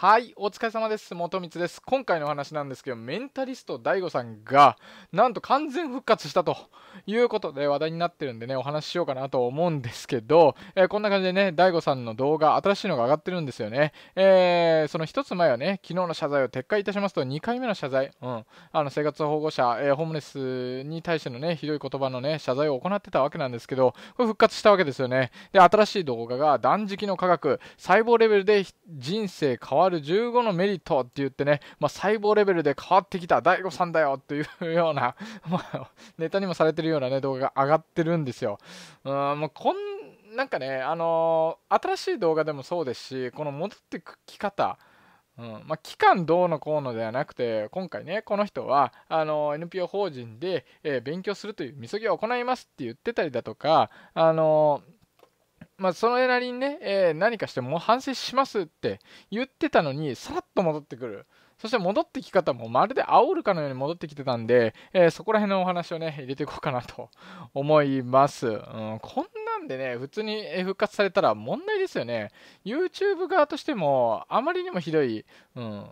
はい、お疲れ様です。元光です。今回のお話なんですけど、メンタリスト DAIGO さんが、なんと完全復活したということで話題になってるんでね、お話ししようかなと思うんですけど、えー、こんな感じでね、DAIGO さんの動画、新しいのが上がってるんですよね。えー、その1つ前はね、昨日の謝罪を撤回いたしますと、2回目の謝罪、うん、あの生活保護者、えー、ホームレスに対してのね、ひどい言葉のね、謝罪を行ってたわけなんですけど、これ復活したわけですよね。で、新しい動画が、断食の科学、細胞レベルで人生変わる R15 のメリットって言ってね、まあ、細胞レベルで変わってきた大悟さんだよっていうような、まあ、ネタにもされてるような、ね、動画が上がってるんですよ。うんもうこんなんかね、あのー、新しい動画でもそうですし、この戻ってくき方、うんまあ、期間どうのこうのではなくて今回ねこの人はあの NPO 法人で、えー、勉強するというみそぎを行いますって言ってたりだとかあのーまあ、そのなりにね、えー、何かしてもう反省しますって言ってたのに、さらっと戻ってくる。そして戻ってき方もまるで煽るかのように戻ってきてたんで、えー、そこら辺のお話をね、入れていこうかなと 思います。うん、こんなんでね、普通に復活されたら問題ですよね。YouTube 側としても、あまりにもひどい、うん、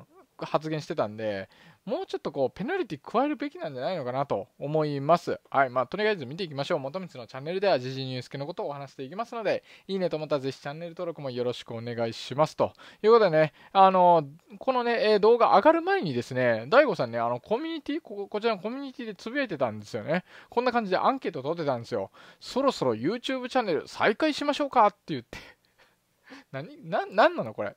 発言してたんで、もうちょっとこうペナルティ加えるべきなんじゃないのかなと思います。はい、まあ、とりあえず見ていきましょう。元光のチャンネルでは時事ニュース系のことをお話していきますので、いいねと思ったらぜひチャンネル登録もよろしくお願いします。ということでね、あの、このね、動画上がる前にですね、daigo さんね、あの、コミュニティこ、こちらのコミュニティでつぶやいてたんですよね。こんな感じでアンケート取ってたんですよ。そろそろ YouTube チャンネル再開しましょうかって言って。何な、なんなのこれ。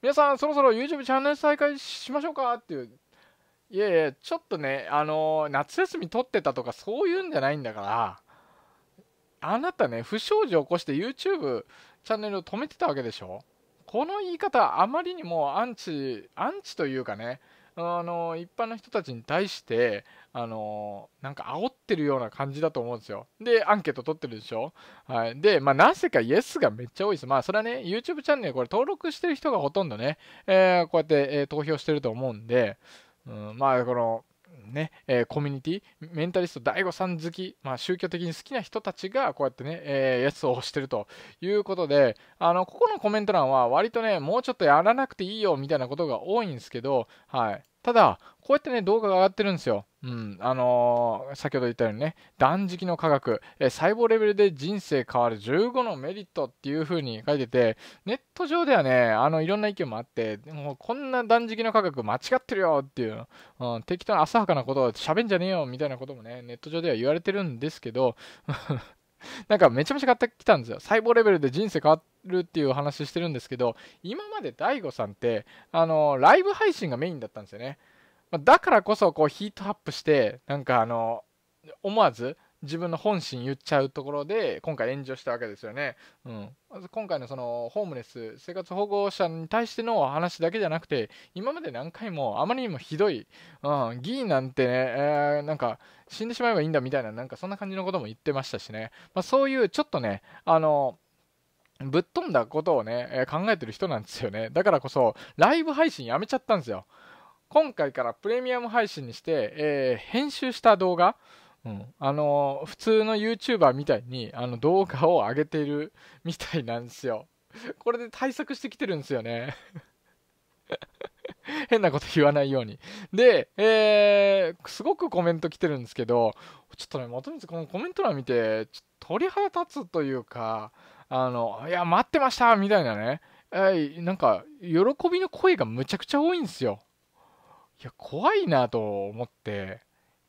皆さんそろそろ YouTube チャンネル再開しましょうかっていう。いやいや、ちょっとね、あの夏休み取ってたとかそういうんじゃないんだから、あなたね、不祥事を起こして YouTube チャンネルを止めてたわけでしょこの言い方、あまりにもアンチ、アンチというかね、あの一般の人たちに対してあのなんか煽ってるような感じだと思うんですよ。で、アンケート取ってるでしょ。はい、で、まあ、なぜかイエスがめっちゃ多いです。まあ、それはね、YouTube チャンネル、これ登録してる人がほとんどね、えー、こうやって、えー、投票してると思うんで、うん、まあ、この、ね、えー、コミュニティ、メンタリスト DAIGO さん好き、まあ、宗教的に好きな人たちがこうやってね、えー、やつをしてるということで、あの、ここのコメント欄は割とね、もうちょっとやらなくていいよみたいなことが多いんですけど、はい。ただ、こうやってね、動画が上がってるんですよ。うん、あのー、先ほど言ったようにね、断食の科学、え細胞レベルで人生変わる15のメリットっていう風に書いてて、ネット上ではね、あの、いろんな意見もあって、もうこんな断食の科学間違ってるよっていう、うん、適当な浅はかなことを喋んじゃねえよみたいなこともね、ネット上では言われてるんですけど、なんかめちゃめちゃ買ってきたんですよ。細胞レベルで人生変わるっていう話してるんですけど、今まで DAIGO さんって、あの、ライブ配信がメインだったんですよね。まだからこそ、こう、ヒートアップして、なんかあの、思わず、自分の本心言っちゃうところで今回炎上したわけですよね、うん、今回のそのホームレス生活保護者に対しての話だけじゃなくて今まで何回もあまりにもひどい、うん、議員なんてね、えー、なんか死んでしまえばいいんだみたいななんかそんな感じのことも言ってましたしね、まあ、そういうちょっとねあのぶっ飛んだことをね、え考えてる人なんですよねだからこそライブ配信やめちゃったんですよ今回からプレミアム配信にして、えー、編集した動画うん、あの普通の YouTuber みたいにあの動画を上げているみたいなんですよ。これで対策してきてるんですよね。変なこと言わないように。で、えー、すごくコメント来てるんですけど、ちょっとね、まとめてこのコメント欄見て、鳥肌立つというか、あの、いや、待ってましたみたいなね、えなんか、喜びの声がむちゃくちゃ多いんですよ。いや、怖いなと思って、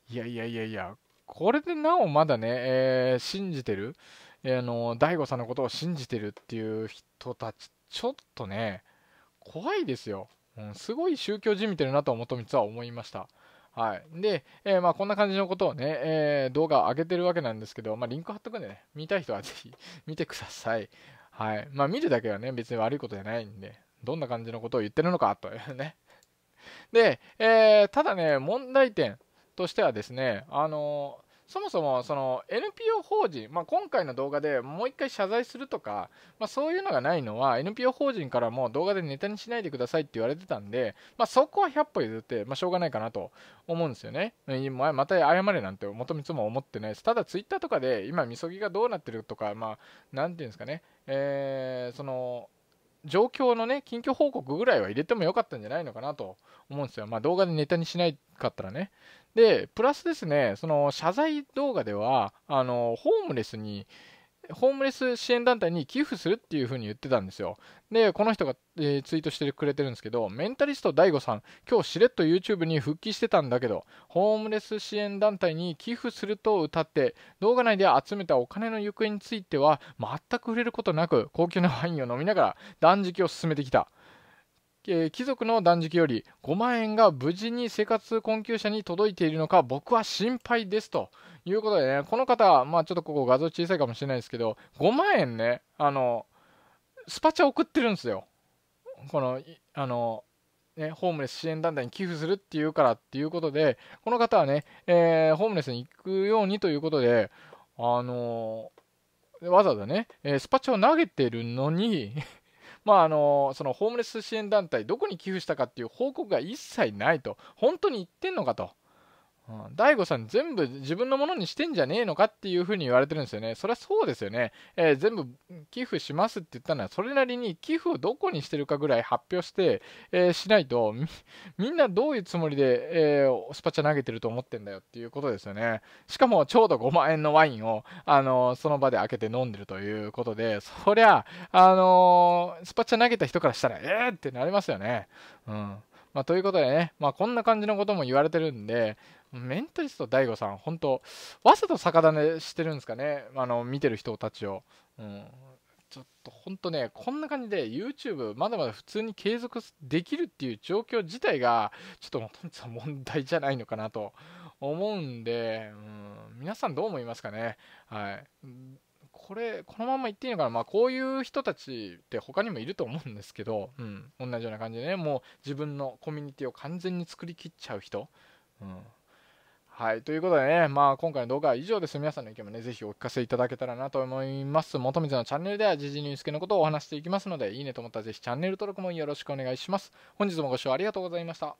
いやいやいやいや、これでなおまだね、えー、信じてる、えー、あの、大悟さんのことを信じてるっていう人たち、ちょっとね、怖いですよ。うん、すごい宗教じみてるなと元光は思いました。はい。で、えー、まあ、こんな感じのことをね、えー、動画上げてるわけなんですけど、まあ、リンク貼っとくんでね、見たい人はぜひ 見てください。はい。まあ、見るだけはね、別に悪いことじゃないんで、どんな感じのことを言ってるのかというね。で、えー、ただね、問題点。としてはですね、あのそもそもその NPO 法人、まあ、今回の動画でもう一回謝罪するとか、まあ、そういうのがないのは NPO 法人からも動画でネタにしないでくださいって言われてたんで、まあ、そこは100歩譲って、ましょうがないかなと思うんですよね。また謝れなんて元とも思ってないです。ただ Twitter とかで今みそぎがどうなってるとか、まあ、なんていうんですかね、えー、その状況のね、近況報告ぐらいは入れてもよかったんじゃないのかなと思うんですよ。まあ、動画でネタにしなかったらね。で、プラスですね、その謝罪動画では、あのホームレスに、ホームレス支援団体に寄付するっていう風に言ってたんですよ。で、この人が、えー、ツイートしてくれてるんですけど、メンタリスト DAIGO さん、今日しれっと YouTube に復帰してたんだけど、ホームレス支援団体に寄付すると歌って、動画内で集めたお金の行方については、全く触れることなく、高級なワインを飲みながら断食を進めてきた。え貴族の断食より5万円が無事に生活困窮者に届いているのか僕は心配ですということでねこの方、まあ、ちょっとここ画像小さいかもしれないですけど5万円ねあのスパチャ送ってるんですよこのあのね、ホームレス支援団体に寄付するっていうからっていうことで、この方はね、えー、ホームレスに行くようにということで、あのわざわざね、えー、スパチャを投げてるのにまあ、あのそのホームレス支援団体、どこに寄付したかっていう報告が一切ないと、本当に言ってんのかと。うん、大悟さん全部自分のものにしてんじゃねえのかっていうふうに言われてるんですよね。そりゃそうですよね。えー、全部寄付しますって言ったのは、それなりに寄付をどこにしてるかぐらい発表して、えー、しないとみ、みんなどういうつもりで、えー、スパチャ投げてると思ってんだよっていうことですよね。しかもちょうど5万円のワインを、あのその場で開けて飲んでるということで、そりゃ、あのスパチャ投げた人からしたら、えーってなりますよね。うんまあ、ということでね、まあ、こんな感じのことも言われてるんで、メンタリスト DAIGO さん、本当わざと逆だねしてるんですかね、あの見てる人たちを。うんちょっと本当ね、こんな感じで YouTube まだまだ普通に継続できるっていう状況自体が、ちょっと本当に問題じゃないのかなと思うんで、うん、皆さんどう思いますかね。はい。これ、このまま言っていいのかなまあ、こういう人たちって他にもいると思うんですけど、うん、同じような感じでね、もう自分のコミュニティを完全に作りきっちゃう人。うんはい、ということでね、まあ、今回の動画は以上です。皆さんの意見もね、ぜひお聞かせいただけたらなと思います。元水のチャンネルでは、時事ニュース系のことをお話していきますので、いいねと思ったらぜひチャンネル登録もよろしくお願いします。本日もご視聴ありがとうございました。